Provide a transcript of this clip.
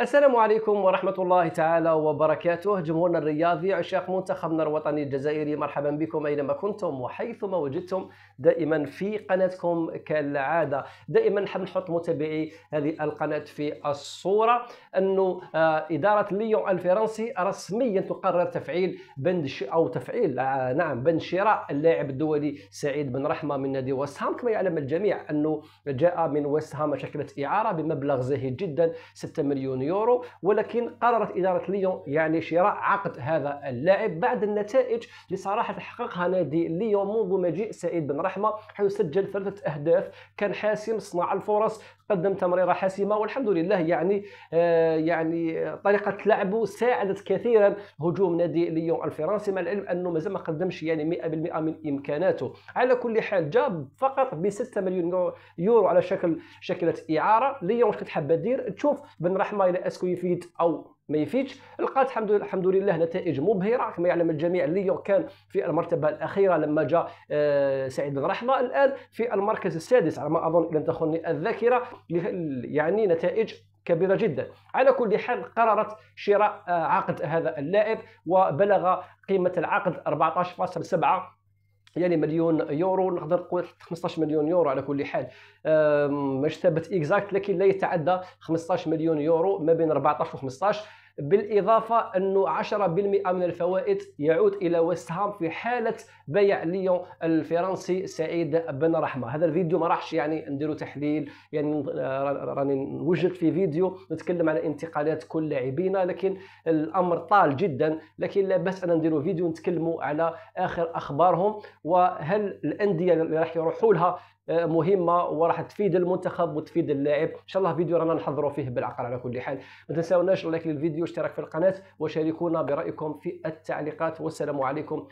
السلام عليكم ورحمة الله تعالى وبركاته جمهورنا الرياضي عشاق منتخبنا الوطني الجزائري مرحبا بكم أينما كنتم وحيثما وجدتم دائما في قناتكم كالعادة دائما نحب نحط متابعي هذه القناة في الصورة أنه آه، إدارة ليون الفرنسي رسميا تقرر تفعيل بند أو تفعيل آه، نعم بند شراء اللاعب الدولي سعيد بن رحمة من نادي وسهام هام كما يعلم الجميع أنه جاء من وسهام هام شكلة إعارة بمبلغ زهيد جدا 6 مليون يورو ولكن قررت إدارة ليون يعني شراء عقد هذا اللاعب بعد النتائج اللي صراحة حققها نادي ليون منذ مجيء سعيد بن رحمة حيث سجل ثلاثة أهداف كان حاسم صنع الفرص قدم تمريره حاسمه والحمد لله يعني آه يعني طريقه لعبه ساعدت كثيرا هجوم نادي ليون الفرنسي مع العلم انه مازال ما قدمش يعني 100% من امكاناته على كل حال جاب فقط ب 6 مليون يورو على شكل شكلة اعاره ليون واش كتحب دير تشوف بن رحمه على اسكو يفيد او ما يفيدش لقات الحمد لله الحمد لله نتائج مبهره كما يعلم الجميع ليون كان في المرتبه الاخيره لما جاء آه، سعيد بن رحمه الان في المركز السادس على ما اظن لن تخني الذاكره يعني نتائج كبيرة جدا على كل حال قررت شراء آه، عقد هذا اللاعب وبلغ قيمة العقد 14.7 يعني مليون يورو نقدر نقول 15 مليون يورو على كل حال مش ثابت اكزاكت لكن لا يتعدى 15 مليون يورو ما بين 14 و 15 بالاضافه انه 10% من الفوائد يعود الى وسهام في حاله بيع ليون الفرنسي سعيد بن رحمه هذا الفيديو ما راحش يعني نديرو تحليل يعني راني نوجد في فيديو نتكلم على انتقالات كل لاعبينا لكن الامر طال جدا لكن لا باس ان نديرو فيديو نتكلموا على اخر اخبارهم وهل الانديه اللي راح يروحوا لها آه، مهمه وراح تفيد المنتخب وتفيد اللاعب ان شاء الله فيديو رانا نحضروا فيه بالعقل على كل حال ما تنساوناش لايك للفيديو اشتراك في القناه وشاركونا برايكم في التعليقات والسلام عليكم